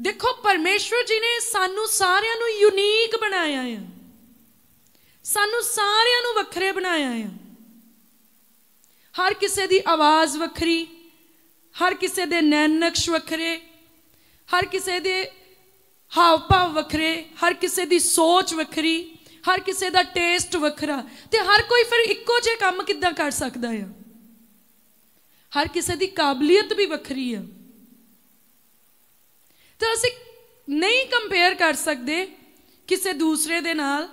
ਦੇਖੋ ਪਰਮੇਸ਼ਵਰ ਜੀ ਨੇ ਸਾਨੂੰ ਸਾਰਿਆਂ ਨੂੰ ਯੂਨੀਕ ਬਣਾਇਆ ਆ ਸਾਨੂੰ ਸਾਰਿਆਂ ਨੂੰ ਵੱਖਰੇ ਬਣਾਇਆ ਆ ਹਰ ਕਿਸੇ ਦੀ ਆਵਾਜ਼ ਵੱਖਰੀ ਹਰ ਕਿਸੇ ਦੇ ਨੈਣ ਨਕਸ਼ ਵੱਖਰੇ ਹਰ ਕਿਸੇ ਦੇ ਹਾਵ ਭਾਵ ਵੱਖਰੇ ਹਰ ਕਿਸੇ ਦੀ ਸੋਚ ਵੱਖਰੀ ਹਰ ਕਿਸੇ ਦਾ ਟੇਸਟ ਵੱਖਰਾ ਤੇ ਹਰ ਕੋਈ ਫਿਰ ਇੱਕੋ ਜਿਹੇ ਕੰਮ ਕਿੱਦਾਂ ਕਰ ਸਕਦਾ ਆ ਹਰ ਕਿਸੇ ਦੀ ਕਾਬਲੀਅਤ ਵੀ ਵੱਖਰੀ ਆ ਤਾਂ ਅਸੀਂ ਨਹੀਂ ਕੰਪੇਅਰ ਕਰ ਸਕਦੇ ਕਿਸੇ ਦੂਸਰੇ ਦੇ ਨਾਲ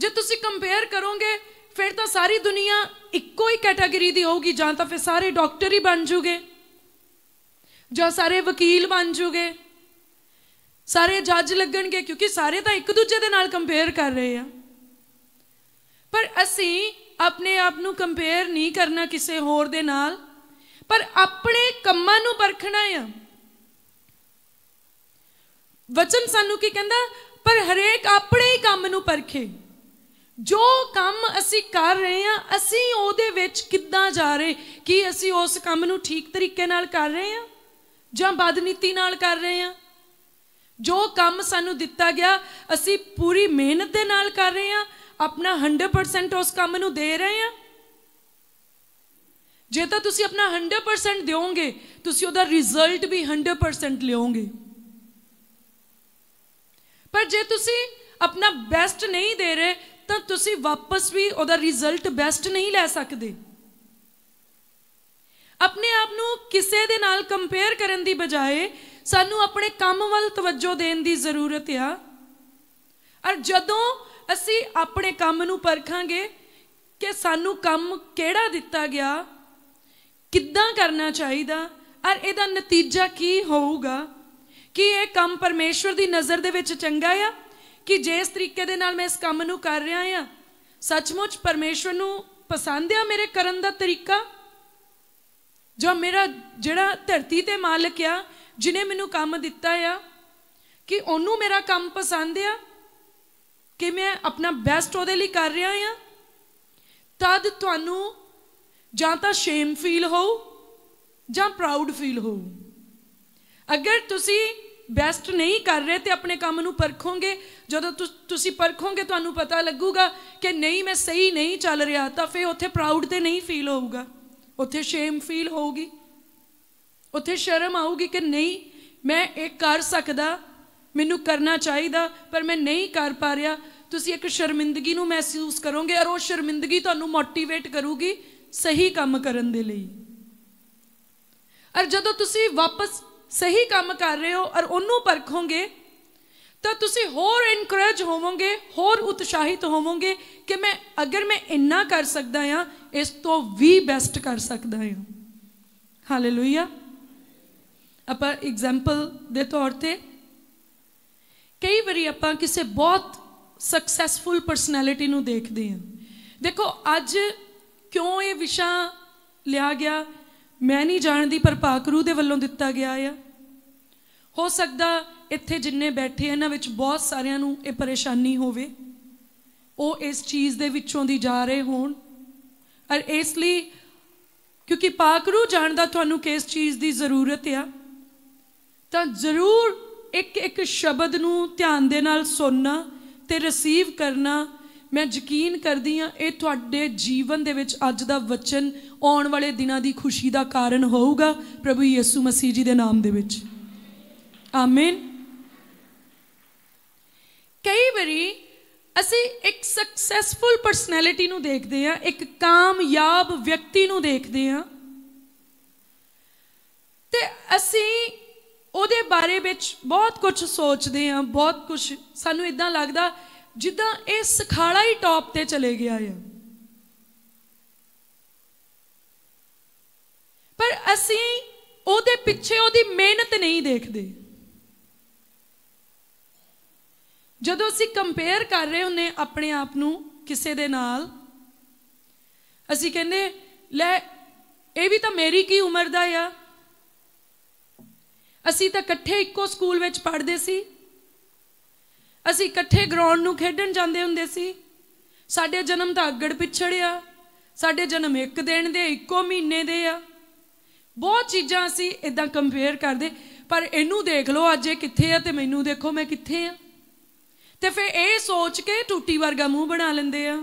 ਜੇ ਤੁਸੀਂ ਕੰਪੇਅਰ ਕਰੋਗੇ ਫਿਰ ਤਾਂ ਸਾਰੀ ਦੁਨੀਆ ਇੱਕੋ ਹੀ ਕੈਟਾਗਰੀ ਦੀ ਹੋਊਗੀ ਜਾਂ ਤਾਂ ਫਿਰ ਸਾਰੇ ਡਾਕਟਰ ਹੀ ਬਣ ਜੂਗੇ ਜਾਂ ਸਾਰੇ ਵਕੀਲ ਬਣ ਜੂਗੇ ਸਾਰੇ ਜੱਜ ਲੱਗਣਗੇ ਕਿਉਂਕਿ ਸਾਰੇ ਤਾਂ ਇੱਕ ਦੂਜੇ ਦੇ ਨਾਲ ਕੰਪੇਅਰ ਕਰ ਰਹੇ ਆ ਪਰ ਅਸੀਂ ਆਪਣੇ ਆਪ ਨੂੰ ਕੰਪੇਅਰ ਨਹੀਂ ਕਰਨਾ ਕਿਸੇ ਹੋਰ ਦੇ ਨਾਲ ਪਰ ਆਪਣੇ ਕੰਮਾਂ ਨੂੰ ਪਰਖਣਾ ਆ ਵਚਨ ਸਾਨੂੰ ਕੀ ਕਹਿੰਦਾ ਪਰ ਹਰੇਕ ਆਪਣੇ ਹੀ ਕੰਮ ਨੂੰ ਪਰਖੇ ਜੋ ਕੰਮ ਅਸੀਂ ਕਰ ਰਹੇ ਹਾਂ ਅਸੀਂ ਉਹਦੇ ਵਿੱਚ ਕਿੱਦਾਂ ਜਾ ਰਹੇ ਕੀ ਅਸੀਂ ਉਸ ਕੰਮ ਨੂੰ ਠੀਕ ਤਰੀਕੇ ਨਾਲ ਕਰ ਰਹੇ ਹਾਂ ਜਾਂ ਬਦਨੀਤੀ ਨਾਲ ਕਰ ਰਹੇ ਹਾਂ ਜੋ ਕੰਮ ਸਾਨੂੰ ਦਿੱਤਾ ਗਿਆ ਅਸੀਂ ਪੂਰੀ ਮਿਹਨਤ ਦੇ ਨਾਲ ਕਰ ਰਹੇ ਹਾਂ ਆਪਣਾ 100% ਉਸ ਕੰਮ ਨੂੰ ਦੇ ਰਹੇ ਹਾਂ ਜੇ ਤਾਂ ਤੁਸੀਂ ਆਪਣਾ 100% ਦਿਓਗੇ ਤੁਸੀਂ ਉਹਦਾ ਰਿਜ਼ਲਟ ਵੀ 100% ਲਿਓਗੇ ਪਰ ਜੇ ਤੁਸੀਂ ਆਪਣਾ ਬੈਸਟ ਨਹੀਂ ਦੇ ਰਹੇ ਤਾਂ ਤੁਸੀਂ ਵਾਪਸ ਵੀ ਉਹਦਾ ਰਿਜ਼ਲਟ ਬੈਸਟ ਨਹੀਂ ਲੈ ਸਕਦੇ ਆਪਣੇ ਆਪ ਨੂੰ ਕਿਸੇ ਦੇ ਨਾਲ ਕੰਪੇਅਰ ਕਰਨ ਦੀ ਬਜਾਏ ਸਾਨੂੰ ਆਪਣੇ ਕੰਮ ਵੱਲ ਤਵੱਜੋ ਦੇਣ ਦੀ ਜ਼ਰੂਰਤ ਆ ਔਰ ਜਦੋਂ ਅਸੀਂ ਆਪਣੇ ਕੰਮ ਨੂੰ ਪਰਖਾਂਗੇ ਕਿ ਸਾਨੂੰ ਕੰਮ ਕਿਹੜਾ ਦਿੱਤਾ ਗਿਆ ਕਿੱਦਾਂ ਕਰਨਾ ਚਾਹੀਦਾ ਔਰ ਇਹਦਾ ਨਤੀਜਾ ਕੀ ਹੋਊਗਾ ਕਿ ਇਹ ਕੰਮ ਪਰਮੇਸ਼ਵਰ ਦੀ ਨਜ਼ਰ ਦੇ ਵਿੱਚ ਚੰਗਾ ਆ ਕਿ ਜਿਸ ਤਰੀਕੇ ਦੇ ਨਾਲ ਮੈਂ ਇਸ ਕੰਮ ਨੂੰ ਕਰ ਰਿਹਾ ਆ ਸੱਚਮੁੱਚ ਪਰਮੇਸ਼ਵਰ ਨੂੰ ਪਸੰਦ ਆ ਮੇਰੇ ਕਰਨ ਦਾ ਤਰੀਕਾ ਜੋ ਮੇਰਾ ਜਿਹੜਾ ਧਰਤੀ ਤੇ ਮਾਲਕ ਆ ਜਿਨੇ ਮੈਨੂੰ ਕੰਮ ਦਿੱਤਾ ਆ ਕਿ ਉਹਨੂੰ ਮੇਰਾ ਕੰਮ ਪਸੰਦ ਆ ਕਿ ਮੈਂ ਆਪਣਾ ਬੈਸਟ ਉਹਦੇ ਲਈ ਕਰ ਰਿਹਾ ਆ ਤਦ ਤੁਹਾਨੂੰ ਜਾਂ ਤਾਂ ਸ਼ੇਮ ਫੀਲ ਹੋਊ ਜਾਂ ਪ੍ਰਾਊਡ ਫੀਲ ਹੋਊ ਅਗਰ ਤੁਸੀਂ ਬੈਸਟ ਨਹੀਂ ਕਰ ਰਹੇ ਤੇ ਆਪਣੇ ਕੰਮ ਨੂੰ ਪਰਖੋਗੇ ਜਦੋਂ ਤੁਸੀਂ ਪਰਖੋਗੇ ਤੁਹਾਨੂੰ ਪਤਾ ਲੱਗੂਗਾ ਕਿ ਨਹੀਂ ਮੈਂ ਸਹੀ ਨਹੀਂ ਚੱਲ ਰਿਹਾ ਤਾਂ ਫੇ ਉੱਥੇ ਪ੍ਰਾਊਡ ਤੇ ਨਹੀਂ ਫੀਲ ਹੋਊਗਾ ਉੱਥੇ ਸ਼ੇਮ ਫੀਲ ਹੋਊਗੀ ਉੱਥੇ ਸ਼ਰਮ ਆਊਗੀ ਕਿ ਨਹੀਂ ਮੈਂ ਇਹ ਕਰ ਸਕਦਾ ਮੈਨੂੰ ਕਰਨਾ ਚਾਹੀਦਾ ਪਰ ਮੈਂ ਨਹੀਂ ਕਰ ਪਾ ਰਿਹਾ ਤੁਸੀਂ ਇੱਕ ਸ਼ਰਮਿੰਦਗੀ ਨੂੰ ਮਹਿਸੂਸ ਕਰੋਗੇ ਔਰ ਉਹ ਸ਼ਰਮਿੰਦਗੀ ਤੁਹਾਨੂੰ ਮੋਟੀਵੇਟ ਕਰੂਗੀ ਸਹੀ ਕੰਮ ਕਰਨ ਦੇ ਲਈ ਔਰ ਜਦੋਂ ਤੁਸੀਂ ਵਾਪਸ ਸਹੀ ਕੰਮ ਕਰ ਰਹੇ ਹੋ ਔਰ ਉਹਨੂੰ ਪਰਖੋਗੇ ਤਾਂ ਤੁਸੀਂ ਹੋਰ ਇਨਕਰੇਜ ਹੋਵੋਗੇ ਹੋਰ ਉਤਸ਼ਾਹਿਤ ਹੋਵੋਗੇ ਕਿ ਮੈਂ ਅਗਰ ਮੈਂ ਇੰਨਾ ਕਰ ਸਕਦਾ ਆ ਇਸ ਤੋਂ ਵੀ ਬੈਸਟ ਕਰ ਸਕਦਾ ਆ ਹਾਲੇਲੂਇਆ ਆਪਾਂ ਐਗਜ਼ਾਮਪਲ ਦੇ ਤੌਰ ਤੇ ਕਈ ਵਾਰੀ ਆਪਾਂ ਕਿਸੇ ਬਹੁਤ ਸਕਸੈਸਫੁਲ ਪਰਸਨੈਲਿਟੀ ਨੂੰ ਦੇਖਦੇ ਆ ਦੇਖੋ ਅੱਜ ਕਿਉਂ ਇਹ ਵਿਸ਼ਾ ਲਿਆ ਗਿਆ ਮੈਂ ਨਹੀਂ ਜਾਣਦੀ ਪਰ ਪਾਕਰੂ ਦੇ ਵੱਲੋਂ ਦਿੱਤਾ ਗਿਆ ਆ ਹੋ ਸਕਦਾ ਇੱਥੇ ਜਿੰਨੇ ਬੈਠੇ ਇਹਨਾਂ ਵਿੱਚ ਬਹੁਤ ਸਾਰਿਆਂ ਨੂੰ ਇਹ ਪਰੇਸ਼ਾਨੀ ਹੋਵੇ ਉਹ ਇਸ ਚੀਜ਼ ਦੇ ਵਿੱਚੋਂ ਦੀ ਜਾ ਰਹੇ ਹੋਣ ਔਰ ਇਸ ਲਈ ਕਿਉਂਕਿ ਪਾਕਰੂ ਜਾਣਦਾ ਤੁਹਾਨੂੰ ਕਿਸ ਚੀਜ਼ ਦੀ ਜ਼ਰੂਰਤ ਆ ਤਾਂ ਜ਼ਰੂਰ ਇੱਕ ਇੱਕ ਸ਼ਬਦ ਨੂੰ ਧਿਆਨ ਦੇ ਨਾਲ ਸੁਣਨਾ ਤੇ ਰਿਸੀਵ ਕਰਨਾ ਮੈਂ ਯਕੀਨ ਕਰਦੀ ਆ ਇਹ ਤੁਹਾਡੇ ਜੀਵਨ ਦੇ ਵਿੱਚ ਅੱਜ ਦਾ ਵਚਨ ਆਉਣ ਵਾਲੇ ਦਿਨਾਂ ਦੀ ਖੁਸ਼ੀ ਦਾ ਕਾਰਨ ਹੋਊਗਾ ਪ੍ਰਭੂ ਯਿਸੂ ਮਸੀਹ ਜੀ ਦੇ ਨਾਮ ਦੇ ਵਿੱਚ ਆਮੀਨ ਕਈ ਵਾਰੀ ਅਸੀਂ ਇੱਕ ਸਕਸੈਸਫੁਲ ਪਰਸਨੈਲਿਟੀ ਨੂੰ ਦੇਖਦੇ ਆ ਇੱਕ ਕਾਮਯਾਬ ਵਿਅਕਤੀ ਨੂੰ ਦੇਖਦੇ ਆ ਤੇ ਅਸੀਂ ਉਹਦੇ ਬਾਰੇ ਵਿੱਚ ਬਹੁਤ ਕੁਝ ਸੋਚਦੇ ਆ ਬਹੁਤ ਕੁਝ ਸਾਨੂੰ ਇਦਾਂ ਲੱਗਦਾ ਜਿੱਦਾਂ ਇਹ ਸਖਾਲਾ ਹੀ ਟੌਪ ਤੇ ਚਲੇ ਗਿਆ ਹੈ ਪਰ ਅਸੀਂ ਉਹਦੇ ਪਿੱਛੇ ਉਹਦੀ ਮਿਹਨਤ ਨਹੀਂ ਦੇਖਦੇ ਜਦੋਂ ਅਸੀਂ ਕੰਪੇਅਰ ਕਰ ਰਹੇ ਹੁੰਨੇ ਆਪਣੇ ਆਪ ਨੂੰ ਕਿਸੇ ਦੇ ਨਾਲ ਅਸੀਂ ਕਹਿੰਦੇ ਲੈ ਇਹ ਵੀ ਤਾਂ ਮੇਰੀ ਕੀ ਉਮਰ ਦਾ ਆ ਅਸੀਂ ਤਾਂ ਇਕੱਠੇ ਇੱਕੋ ਸਕੂਲ ਵਿੱਚ ਪੜ੍ਹਦੇ ਸੀ ਅਸੀਂ ਇਕੱਠੇ ਗਰਾਊਂਡ ਨੂੰ ਖੇਡਣ ਜਾਂਦੇ ਹੁੰਦੇ ਸੀ ਸਾਡੇ ਜਨਮ ਤਾਂ ਅੱਗੜ ਪਿਛੜਿਆ ਸਾਡੇ ਜਨਮ ਇੱਕ ਦਿਨ ਦੇ ਇੱਕੋ ਮਹੀਨੇ ਦੇ ਆ ਬਹੁਤ ਚੀਜ਼ਾਂ ਅਸੀਂ ਇਦਾਂ ਕੰਪੇਅਰ ਕਰਦੇ ਪਰ ਇਹਨੂੰ ਦੇਖ ਲਓ ਅੱਜ ਇਹ ਕਿੱਥੇ ਆ ਤੇ ਮੈਨੂੰ ਦੇਖੋ ਮੈਂ ਕਿੱਥੇ ਆ ਤੇ ਫਿਰ ਇਹ ਸੋਚ ਕੇ ਟੁੱਟੀ ਵਰਗਾ ਮੂੰਹ ਬਣਾ ਲੈਂਦੇ ਆ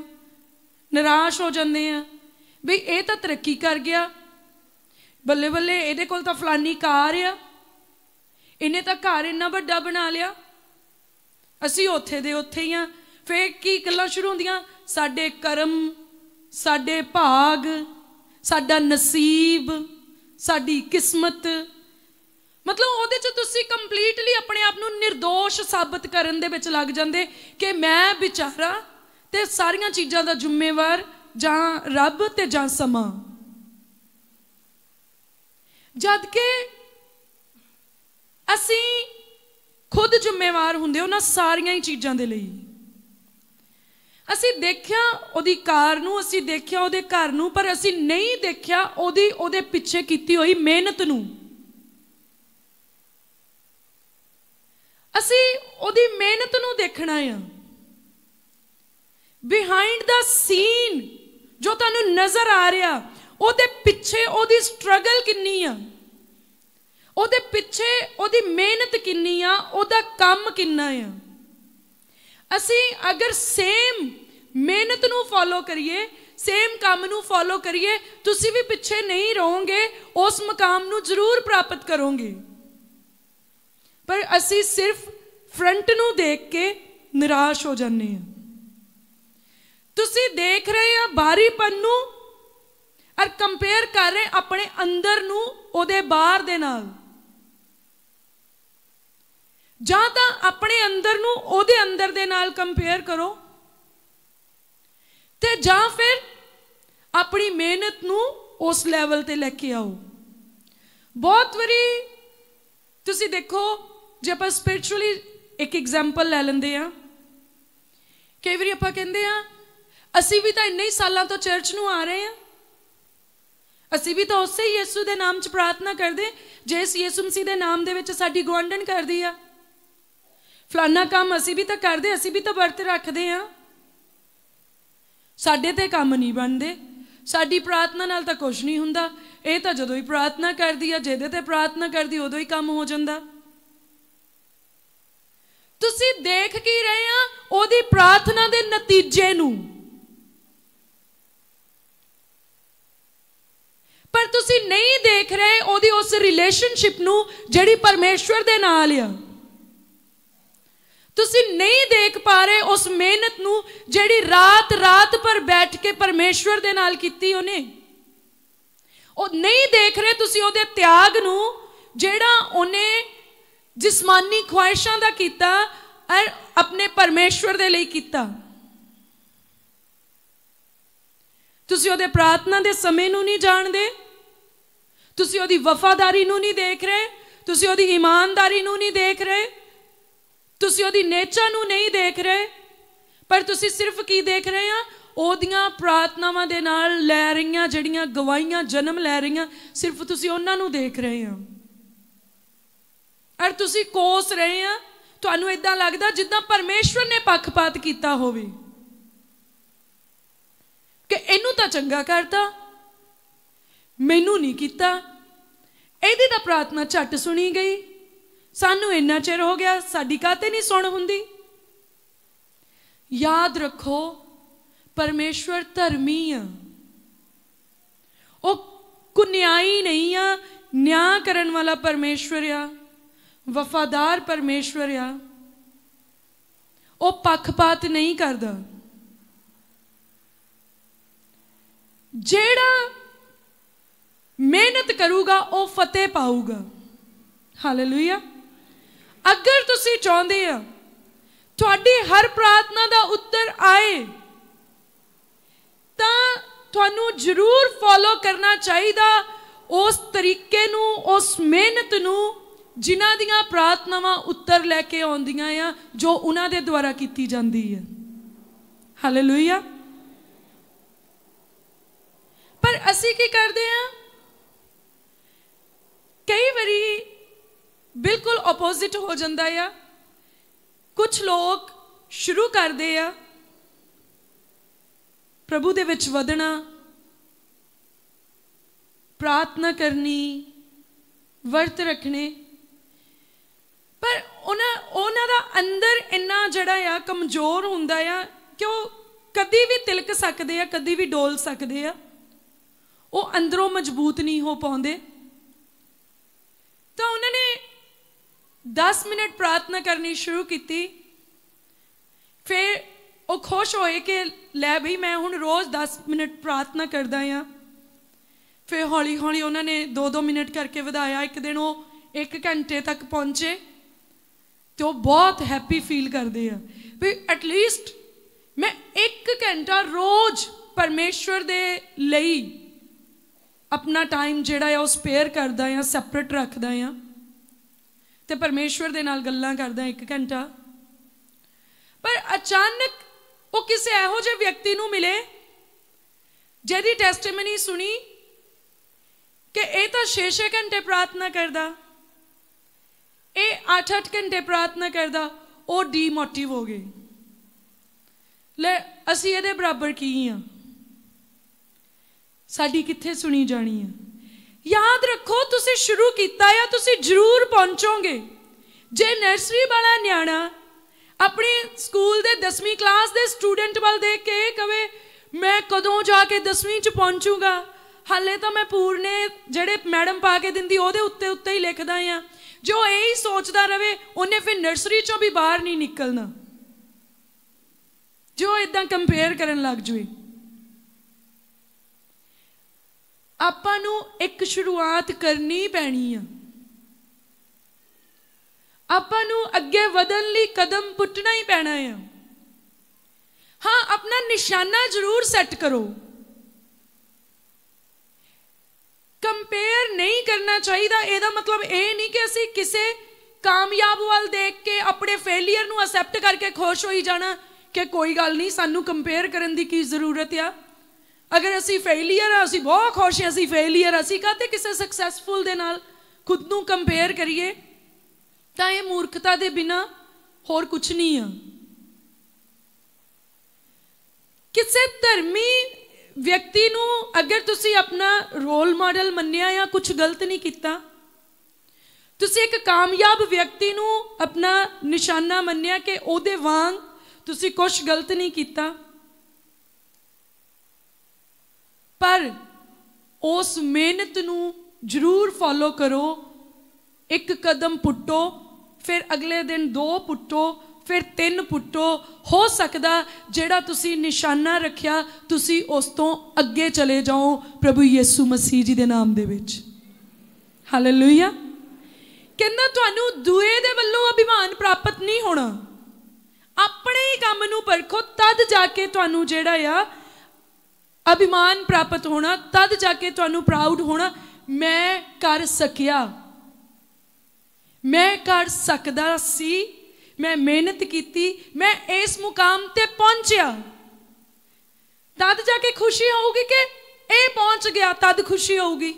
ਨਿਰਾਸ਼ ਹੋ ਜਾਂਦੇ ਆ ਵੀ ਇਹ ਤਾਂ ਤਰੱਕੀ ਕਰ ਗਿਆ ਬੱਲੇ ਬੱਲੇ ਇਹਦੇ ਕੋਲ ਤਾਂ ਫਲਾਨੀ ਕਾਰ ਆ ਇਹਨੇ ਤਾਂ ਘਰ ਇੰਨਾ ਵੱਡਾ ਬਣਾ ਲਿਆ ਅਸੀਂ ਉੱਥੇ ਦੇ ਉੱਥੇ ਹੀ ਆ ਫੇਰ ਕੀ ਗੱਲਾਂ ਸ਼ੁਰੂ ਹੁੰਦੀਆਂ ਸਾਡੇ ਕਰਮ ਸਾਡੇ ਭਾਗ ਸਾਡਾ ਨਸੀਬ ਸਾਡੀ ਕਿਸਮਤ ਮਤਲਬ ਉਹਦੇ 'ਚ ਤੁਸੀਂ ਕੰਪਲੀਟਲੀ ਆਪਣੇ ਆਪ ਨੂੰ નિર્ਦੋਸ਼ ਸਾਬਤ ਕਰਨ ਦੇ ਵਿੱਚ ਲੱਗ ਜਾਂਦੇ ਕਿ ਮੈਂ ਵਿਚਾਰਾ ਤੇ ਸਾਰੀਆਂ ਚੀਜ਼ਾਂ ਦਾ ਜ਼ਿੰਮੇਵਾਰ ਜਾਂ ਰੱਬ ਤੇ ਜਾਂ ਸਮਾਂ ਜਦ ਕਿ ਅਸੀਂ ਖੁਦ ਜ਼ਿੰਮੇਵਾਰ ਹੁੰਦੇ ਉਹਨਾਂ ਸਾਰੀਆਂ ਹੀ ਚੀਜ਼ਾਂ ਦੇ ਲਈ ਅਸੀਂ ਦੇਖਿਆ ਉਹਦੀ ਕਾਰ ਨੂੰ ਅਸੀਂ ਦੇਖਿਆ ਉਹਦੇ ਘਰ ਨੂੰ ਪਰ ਅਸੀਂ ਨਹੀਂ ਦੇਖਿਆ ਉਹਦੀ ਉਹਦੇ ਪਿੱਛੇ ਕੀਤੀ ਹੋਈ ਮਿਹਨਤ ਨੂੰ ਅਸੀਂ ਉਹਦੀ ਮਿਹਨਤ ਨੂੰ ਦੇਖਣਾ ਆ ਬਿਹਾਈਂਡ ਦਾ ਸੀਨ ਜੋ ਤੁਹਾਨੂੰ ਨਜ਼ਰ ਆ ਰਿਹਾ ਉਹਦੇ ਪਿੱਛੇ ਉਹਦੀ ਸਟਰਗਲ ਕਿੰਨੀ ਆ ਪਿੱਛੇ ਉਹਦੀ ਮਿਹਨਤ ਕਿੰਨੀ ਆ ਉਹਦਾ ਕੰਮ ਕਿੰਨਾ ਆ ਅਸੀਂ ਅਗਰ ਸੇਮ ਮਿਹਨਤ ਨੂੰ ਫੋਲੋ ਕਰੀਏ ਸੇਮ ਕੰਮ ਨੂੰ ਫੋਲੋ ਕਰੀਏ ਤੁਸੀਂ ਵੀ ਪਿੱਛੇ ਨਹੀਂ ਰਹੋਗੇ ਉਸ ਮਕਾਮ ਨੂੰ ਜ਼ਰੂਰ ਪ੍ਰਾਪਤ ਕਰੋਗੇ ਪਰ ਅਸੀਂ ਸਿਰਫ ਫਰੰਟ ਨੂੰ ਦੇਖ ਕੇ ਨਿਰਾਸ਼ ਹੋ ਜਾਂਦੇ ਹਾਂ ਤੁਸੀਂ ਦੇਖ ਰਹੇ ਆ ਬਾਹਰੀਪਨ ਨੂੰ ਔਰ ਕੰਪੇਅਰ ਕਰ ਰਹੇ ਆਪਣੇ ਅੰਦਰ ਨੂੰ ਉਹਦੇ ਬਾਹਰ ਦੇ ਨਾਲ ਜਾਂ ਤਾਂ ਆਪਣੇ ਅੰਦਰ ਨੂੰ ਉਹਦੇ ਅੰਦਰ ਦੇ ਨਾਲ ਕੰਪੇਅਰ ਕਰੋ ਤੇ ਜਾਂ ਫਿਰ ਆਪਣੀ ਮਿਹਨਤ ਨੂੰ ਉਸ ਲੈਵਲ ਤੇ ਲੈ ਕੇ ਆਓ ਬਹੁਤ ਵਾਰੀ ਤੁਸੀਂ ਦੇਖੋ ਜੇ ਆਪਾਂ ਸਪਿਰਚੁਅਲੀ ਇੱਕ ਐਗਜ਼ਾਮਪਲ ਲੈ ਲੈਂਦੇ ਆ ਕਈ ਵਾਰੀ ਆਪਾਂ ਕਹਿੰਦੇ ਆ ਅਸੀਂ ਵੀ ਤਾਂ ਇੰਨੇ ਹੀ ਸਾਲਾਂ ਤੋਂ ਚਰਚ ਨੂੰ ਆ ਰਹੇ ਆ ਅਸੀਂ ਵੀ ਤਾਂ ਉਸੇ ਯਿਸੂ ਦੇ ਨਾਮ 'ਚ ਪ੍ਰਾਰਥਨਾ ਕਰਦੇ ਜੇ ਇਸ ਯਿਸੂ ਮਸੀਹ ਦੇ ਨਾਮ ਦੇ ਵਿੱਚ ਸਾਡੀ ਗਵੰਡਨ ਕਰਦੀ ਆ ਫਲਾਨਾ ਕੰਮ ਅਸੀਂ ਵੀ ਤਾਂ ਕਰਦੇ ਅਸੀਂ ਵੀ ਤਾਂ ਵਰਤ ਰੱਖਦੇ ਆ ਸਾਡੇ ਤੇ ਕੰਮ ਨਹੀਂ ਬਣਦੇ ਸਾਡੀ ਪ੍ਰਾਰਥਨਾ ਨਾਲ ਤਾਂ ਕੁਝ ਨਹੀਂ ਹੁੰਦਾ ਇਹ ਤਾਂ ਜਦੋਂ ਹੀ ਪ੍ਰਾਰਥਨਾ ਕਰਦੀ ਆ ਜਿਹਦੇ ਤੇ ਪ੍ਰਾਰਥਨਾ ਕਰਦੀ ਉਦੋਂ ਹੀ ਕੰਮ ਹੋ ਜਾਂਦਾ ਤੁਸੀਂ ਦੇਖ ਕੀ ਰਹੇ ਆ ਉਹਦੀ ਪ੍ਰਾਰਥਨਾ ਦੇ ਨਤੀਜੇ ਨੂੰ ਪਰ ਤੁਸੀਂ ਨਹੀਂ ਦੇਖ ਰਹੇ ਉਹਦੀ ਉਸ ਰਿਲੇਸ਼ਨਸ਼ਿਪ ਨੂੰ ਜਿਹੜੀ ਪਰਮੇਸ਼ਵਰ ਦੇ ਨਾਲ ਆ ਤੁਸੀਂ ਨਹੀਂ ਦੇਖ ਪਾ ਰਹੇ ਉਸ ਮਿਹਨਤ ਨੂੰ ਜਿਹੜੀ ਰਾਤ ਰਾਤ ਪਰ ਬੈਠ ਕੇ ਪਰਮੇਸ਼ਵਰ ਦੇ ਨਾਲ ਕੀਤੀ ਉਹਨੇ ਉਹ ਨਹੀਂ ਦੇਖ ਰਹੇ ਤੁਸੀਂ ਉਹਦੇ ਤਿਆਗ ਨੂੰ ਜਿਹੜਾ ਉਹਨੇ ਜਿਸਮਾਨੀ ਖੁਆਇਸ਼ਾਂ ਦਾ ਕੀਤਾ ਔਰ ਆਪਣੇ ਪਰਮੇਸ਼ਵਰ ਦੇ ਲਈ ਕੀਤਾ ਤੁਸੀਂ ਉਹਦੇ ਪ੍ਰਾਰਥਨਾ ਦੇ ਸਮੇਂ ਨੂੰ ਨਹੀਂ ਜਾਣਦੇ ਤੁਸੀਂ ਉਹਦੀ ਵਫਾਦਾਰੀ ਨੂੰ ਨਹੀਂ ਦੇਖ ਰਹੇ ਤੁਸੀਂ ਉਹਦੀ ਇਮਾਨਦਾਰੀ ਨੂੰ ਨਹੀਂ ਦੇਖ ਰਹੇ ਤੁਸੀਂ ਉਹਦੀ ਨੇਚਰ ਨੂੰ ਨਹੀਂ ਦੇਖ ਰਹੇ ਪਰ ਤੁਸੀਂ ਸਿਰਫ ਕੀ ਦੇਖ ਰਹੇ ਆ ਉਹਦੀਆਂ ਪ੍ਰਾਰਥਨਾਵਾਂ ਦੇ ਨਾਲ ਲੈ ਰਹੀਆਂ ਜਿਹੜੀਆਂ ਗਵਾਹੀਆਂ ਜਨਮ ਲੈ ਰਹੀਆਂ ਸਿਰਫ ਤੁਸੀਂ ਉਹਨਾਂ ਨੂੰ ਦੇਖ ਰਹੇ ਆ ਅਰ ਤੁਸੀਂ ਕੋਸ ਰਹੇ ਆ ਤੁਹਾਨੂੰ ਇਦਾਂ ਲੱਗਦਾ ਜਿੱਦਾਂ ਪਰਮੇਸ਼ਵਰ ਨੇ ਪੱਖਪਾਤ ਕੀਤਾ ਹੋਵੇ ਕਿ ਇਹਨੂੰ ਤਾਂ ਚੰਗਾ ਕਰਤਾ ਮੈਨੂੰ ਨਹੀਂ ਕੀਤਾ ਇਹਦੀ ਤਾਂ ਪ੍ਰਾਰਥਨਾ ਛੱਟ ਸੁਣੀ ਗਈ ਸਾਨੂੰ ਇੰਨਾ ਚਿਰ ਹੋ ਗਿਆ ਸਾਡੀ ਕਾਤੇ ਨਹੀਂ ਸੁਣ ਹੁੰਦੀ ਯਾਦ ਰੱਖੋ ਪਰਮੇਸ਼ਵਰ ਧਰਮੀ ਆ ਉਹ ਕੁਨਿਆਈ ਨਹੀਂ ਆ ਨਿਆਂ ਕਰਨ ਵਾਲਾ ਪਰਮੇਸ਼ਵਰ ਆ ਵਫਾਦਾਰ ਪਰਮੇਸ਼ਵਰ ਆ ਉਹ ਪੱਖਪਾਤ ਨਹੀਂ ਕਰਦਾ ਜਿਹੜਾ ਮਿਹਨਤ ਕਰੂਗਾ ਉਹ ਫਤਿਹ ਪਾਊਗਾ ਹਾਲੇਲੂਇਆ ਅਗਰ ਤੁਸੀਂ ਚਾਹੁੰਦੇ ਆ ਤੁਹਾਡੀ ਹਰ ਪ੍ਰਾਰਥਨਾ ਦਾ ਉੱਤਰ ਆਏ ਤਾਂ ਤੁਹਾਨੂੰ ਜ਼ਰੂਰ ਫੋਲੋ ਕਰਨਾ ਚਾਹੀਦਾ ਉਸ ਤਰੀਕੇ ਨੂੰ ਉਸ ਮਿਹਨਤ ਨੂੰ ਜਿਨ੍ਹਾਂ ਦੀਆਂ ਪ੍ਰਾਰਥਨਾਵਾਂ ਉੱਤਰ ਲੈ ਕੇ ਆਉਂਦੀਆਂ ਆ ਜੋ ਉਹਨਾਂ ਦੇ ਦੁਆਰਾ ਕੀਤੀ ਜਾਂਦੀ ਹੈ ਹਾਲੇਲੂਇਆ ਪਰ ਅਸੀਂ ਕੀ ਕਰਦੇ ਆ ਕਈ ਵਾਰੀ ਬਿਲਕੁਲ ਆਪੋਜ਼ਿਟ ਹੋ ਜਾਂਦਾ ਆ ਕੁਝ ਲੋਕ ਸ਼ੁਰੂ ਕਰਦੇ ਆ ਪ੍ਰਭੂ ਦੇ ਵਿੱਚ ਵਧਣਾ ਪ੍ਰਾਰਥਨਾ ਕਰਨੀ ਵਰਤ ਰੱਖਣੇ ਪਰ ਉਹਨਾਂ ਉਹਨਾਂ ਦਾ ਅੰਦਰ ਇੰਨਾ ਜਿਹੜਾ ਆ ਕਮਜ਼ੋਰ ਹੁੰਦਾ ਆ ਕਿ ਉਹ ਕਦੀ ਵੀ ਤਿਲਕ ਸਕਦੇ ਆ ਕਦੀ ਵੀ ਡੋਲ ਸਕਦੇ ਆ ਉਹ ਅੰਦਰੋਂ ਮਜ਼ਬੂਤ ਨਹੀਂ ਹੋ ਪਾਉਂਦੇ 10 ਮਿੰਟ ਪ੍ਰਾਰਥਨਾ ਕਰਨੀ ਸ਼ੁਰੂ ਕੀਤੀ ਫਿਰ ਉਹ ਖੁਸ਼ ਹੋਏ ਕਿ ਲੈ ਭਈ ਮੈਂ ਹੁਣ ਰੋਜ਼ 10 ਮਿੰਟ ਪ੍ਰਾਰਥਨਾ ਕਰਦਾ ਆ ਫਿਰ ਹੌਲੀ ਹੌਲੀ ਉਹਨਾਂ ਨੇ 2-2 ਮਿੰਟ ਕਰਕੇ ਵਧਾਇਆ ਇੱਕ ਦਿਨ ਉਹ 1 ਘੰਟੇ ਤੱਕ ਪਹੁੰਚੇ ਤੇ ਉਹ ਬਹੁਤ ਹੈਪੀ ਫੀਲ ਕਰਦੇ ਆ ਵੀ ਐਟ ਲੀਸਟ ਮੈਂ 1 ਘੰਟਾ ਰੋਜ਼ ਪਰਮੇਸ਼ਵਰ ਦੇ ਲਈ ਆਪਣਾ ਟਾਈਮ ਜਿਹੜਾ ਆ ਉਹ ਸਪੇਅਰ ਕਰਦਾ ਆ ਸੈਪਰੇਟ ਰੱਖਦਾ ਆ ਤੇ ਪਰਮੇਸ਼ਵਰ ਦੇ ਨਾਲ ਗੱਲਾਂ ਕਰਦਾ 1 ਘੰਟਾ ਪਰ ਅਚਾਨਕ ਉਹ ਕਿਸੇ ਇਹੋ ਜਿਹੇ ਵਿਅਕਤੀ ਨੂੰ ਮਿਲੇ ਜਿਹਦੀ ਟੈਸਟੀਮਨੀ ਸੁਣੀ ਕਿ ਇਹ ਤਾਂ 6-6 ਘੰਟੇ ਪ੍ਰਾਰਥਨਾ ਕਰਦਾ ਇਹ 8-8 ਘੰਟੇ ਪ੍ਰਾਰਥਨਾ ਕਰਦਾ ਉਹ ਡੀਮੋਟਿਵ ਹੋ ਗਏ ਲੈ ਅਸੀਂ ਇਹਦੇ ਬਰਾਬਰ ਕੀ ਆ ਸਾਡੀ ਕਿੱਥੇ ਸੁਣੀ ਜਾਣੀ ਆ ਯਾਦ ਰੱਖੋ ਤੁਸੀਂ ਸ਼ੁਰੂ ਕੀਤਾ ਹੈ ਤੁਸੀਂ ਜ਼ਰੂਰ ਪਹੁੰਚੋਗੇ ਜੇ ਨਰਸਰੀ ਵਾਲਾ ਨਿਆਣਾ ਆਪਣੇ ਸਕੂਲ ਦੇ 10ਵੀਂ ਕਲਾਸ ਦੇ ਸਟੂਡੈਂਟ ਵੱਲ ਦੇਖ ਕੇ ਕਵੇ ਮੈਂ ਕਦੋਂ ਜਾ ਕੇ 10ਵੀਂ ਚ ਪਹੁੰਚੂਗਾ ਹਾਲੇ ਤਾਂ ਮੈਂ ਪੂਰਨੇ ਜਿਹੜੇ ਮੈਡਮ ਪਾ ਕੇ ਦਿੰਦੀ ਉਹਦੇ ਉੱਤੇ ਉੱਤੇ ਹੀ ਲਿਖਦਾ ਆ ਜੋ ਇਹ ਹੀ ਸੋਚਦਾ ਰਵੇ ਉਹਨੇ ਫਿਰ ਨਰਸਰੀ ਚੋਂ ਵੀ ਬਾਹਰ ਨਹੀਂ ਨਿਕਲਣਾ ਜੋ ਇਦਾਂ ਕੰਪੇਅਰ ਕਰਨ ਲੱਗ ਜੂਏ ਆਪਾਂ ਨੂੰ ਇੱਕ ਸ਼ੁਰੂਆਤ ਕਰਨੀ ਪੈਣੀ ਆ ਆਪਾਂ ਨੂੰ ਅੱਗੇ ਵਧਣ ਲਈ ਕਦਮ ਪੁੱਟਣਾ ਹੀ ਪੈਣਾ ਆ ਹਾਂ ਆਪਣਾ ਨਿਸ਼ਾਨਾ ਜ਼ਰੂਰ ਸੈੱਟ ਕਰੋ ਕੰਪੇਅਰ ਨਹੀਂ ਕਰਨਾ ਚਾਹੀਦਾ ਇਹਦਾ ਮਤਲਬ ਇਹ ਨਹੀਂ ਕਿ ਅਸੀਂ ਕਿਸੇ ਕਾਮਯਾਬ ਵੱਲ ਦੇਖ ਕੇ ਆਪਣੇ ਫੇਲਿਅਰ ਨੂੰ ਅਸੈਪਟ ਕਰਕੇ ਖੁਸ਼ ਹੋਈ ਜਾਣਾ ਕਿ ਕੋਈ ਗੱਲ ਨਹੀਂ ਸਾਨੂੰ ਕੰਪੇਅਰ ਕਰਨ ਦੀ ਕੀ ਜ਼ਰੂਰਤ ਆ ਅਗਰ ਅਸੀਂ ਫੇਲਿਅਰ ਆ ਅਸੀਂ ਬਹੁਤ ਖੁਸ਼ ਹਾਂ ਅਸੀਂ ਫੇਲਿਅਰ ਅਸੀਂ ਕਹਤੇ ਕਿਸੇ ਸਕਸੈਸਫੁਲ ਦੇ ਨਾਲ ਖੁਦ ਨੂੰ ਕੰਪੇਅਰ ਕਰੀਏ ਤਾਂ ਇਹ ਮੂਰਖਤਾ ਦੇ ਬਿਨਾ ਹੋਰ ਕੁਝ ਨਹੀਂ ਆ ਕਿਸੇ ਧਰਮੀ ਵਿਅਕਤੀ ਨੂੰ ਅਗਰ ਤੁਸੀਂ ਆਪਣਾ ਰੋਲ ਮਾਡਲ ਮੰਨਿਆ ਜਾਂ ਕੁਝ ਗਲਤ ਨਹੀਂ ਕੀਤਾ ਤੁਸੀਂ ਇੱਕ ਕਾਮਯਾਬ ਵਿਅਕਤੀ ਨੂੰ ਆਪਣਾ ਨਿਸ਼ਾਨਾ ਮੰਨਿਆ ਕਿ ਉਹਦੇ ਵਾਂਗ ਤੁਸੀਂ ਕੁਝ ਗਲਤ ਨਹੀਂ ਕੀਤਾ ਪਰ ਉਸ ਮਿਹਨਤ ਨੂੰ ਜ਼ਰੂਰ ਫੋਲੋ ਕਰੋ ਇੱਕ ਕਦਮ ਪੁੱਟੋ ਫਿਰ ਅਗਲੇ ਦਿਨ ਦੋ ਪੁੱਟੋ ਫਿਰ ਤਿੰਨ ਪੁੱਟੋ ਹੋ ਸਕਦਾ ਜਿਹੜਾ ਤੁਸੀਂ ਨਿਸ਼ਾਨਾ ਰੱਖਿਆ ਤੁਸੀਂ ਉਸ ਤੋਂ ਅੱਗੇ ਚਲੇ ਜਾਓ ਪ੍ਰਭੂ ਯਿਸੂ ਮਸੀਹ ਜੀ ਦੇ ਨਾਮ ਦੇ ਵਿੱਚ ਹਾਲੇਲੂਇਆ ਕਿੰਨਾ ਤੁਹਾਨੂੰ ਦੂਏ ਦੇ ਵੱਲੋਂ ਅਭਿਮਾਨ ਪ੍ਰਾਪਤ ਨਹੀਂ ਹੋਣਾ ਆਪਣੇ ਹੀ ਕੰਮ ਨੂੰ ਪਰਖੋ ਤਦ ਜਾ ਕੇ ਤੁਹਾਨੂੰ ਜਿਹੜਾ ਆ ਅਭਿਮਾਨ ਪ੍ਰਾਪਤ ਹੋਣਾ ਤਦ ਜਾ ਕੇ ਤੁਹਾਨੂੰ ਪ੍ਰਾਊਡ ਹੋਣਾ ਮੈਂ ਕਰ ਸਕਿਆ ਮੈਂ ਕਰ ਸਕਦਾ ਸੀ ਮੈਂ ਮਿਹਨਤ ਕੀਤੀ ਮੈਂ ਇਸ ਮੁਕਾਮ ਤੇ ਪਹੁੰਚਿਆ ਤਦ ਜਾ ਕੇ ਖੁਸ਼ੀ ਹੋਊਗੀ ਕਿ ਇਹ ਪਹੁੰਚ ਗਿਆ ਤਦ ਖੁਸ਼ੀ ਹੋਊਗੀ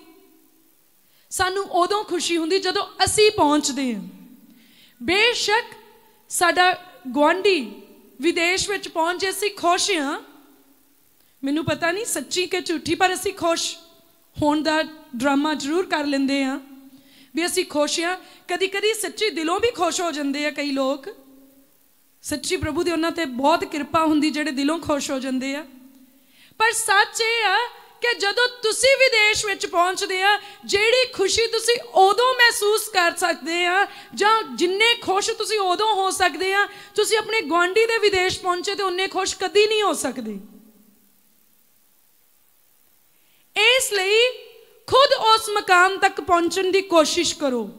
ਸਾਨੂੰ ਉਦੋਂ ਖੁਸ਼ੀ ਹੁੰਦੀ ਜਦੋਂ ਅਸੀਂ ਪਹੁੰਚਦੇ ਹਾਂ ਬੇਸ਼ੱਕ ਸਾਡਾ ਗਵਾਂਡੀ ਵਿਦੇਸ਼ ਵਿੱਚ ਪਹੁੰਚੇ ਅਸੀਂ ਖੁਸ਼ ਹਾਂ ਮੈਨੂੰ ਪਤਾ ਨਹੀਂ ਸੱਚੀ ਕਿ ਝੂਠੀ ਪਰ ਅਸੀਂ ਖੁਸ਼ ਹੋਣ ਦਾ ਡਰਾਮਾ ਜ਼ਰੂਰ ਕਰ ਲੈਂਦੇ ਆ ਵੀ ਅਸੀਂ ਖੁਸ਼ ਆ ਕਦੀ ਕਦੀ ਸੱਚੀ ਦਿਲੋਂ ਵੀ ਖੁਸ਼ ਹੋ ਜਾਂਦੇ ਆ ਕਈ ਲੋਕ ਸੱਚੀ ਪ੍ਰਭੂ ਦੀ ਉਹਨਾਂ ਤੇ ਬਹੁਤ ਕਿਰਪਾ ਹੁੰਦੀ ਜਿਹੜੇ ਦਿਲੋਂ ਖੁਸ਼ ਹੋ ਜਾਂਦੇ ਆ ਪਰ ਸੱਚ ਇਹ ਆ ਕਿ ਜਦੋਂ ਤੁਸੀਂ ਵਿਦੇਸ਼ ਵਿੱਚ ਪਹੁੰਚਦੇ ਆ ਜਿਹੜੀ ਖੁਸ਼ੀ ਤੁਸੀਂ ਉਦੋਂ ਮਹਿਸੂਸ ਕਰ ਸਕਦੇ ਆ ਜਾਂ ਜਿੰਨੇ ਖੁਸ਼ ਤੁਸੀਂ ਉਦੋਂ ਹੋ ਸਕਦੇ ਆ ਤੁਸੀਂ ਆਪਣੇ ਗਵਾਂਢੀ ਦੇ ਵਿਦੇਸ਼ ਪਹੁੰਚੇ ਤੇ ਉਹਨੇ ਖੁਸ਼ ਕਦੀ ਨਹੀਂ ਹੋ ਸਕਦੇ ਇਸ ਲਈ ਖੁਦ ਉਸ ਮਕਾਮ ਤੱਕ ਪਹੁੰਚਣ ਦੀ ਕੋਸ਼ਿਸ਼ ਕਰੋ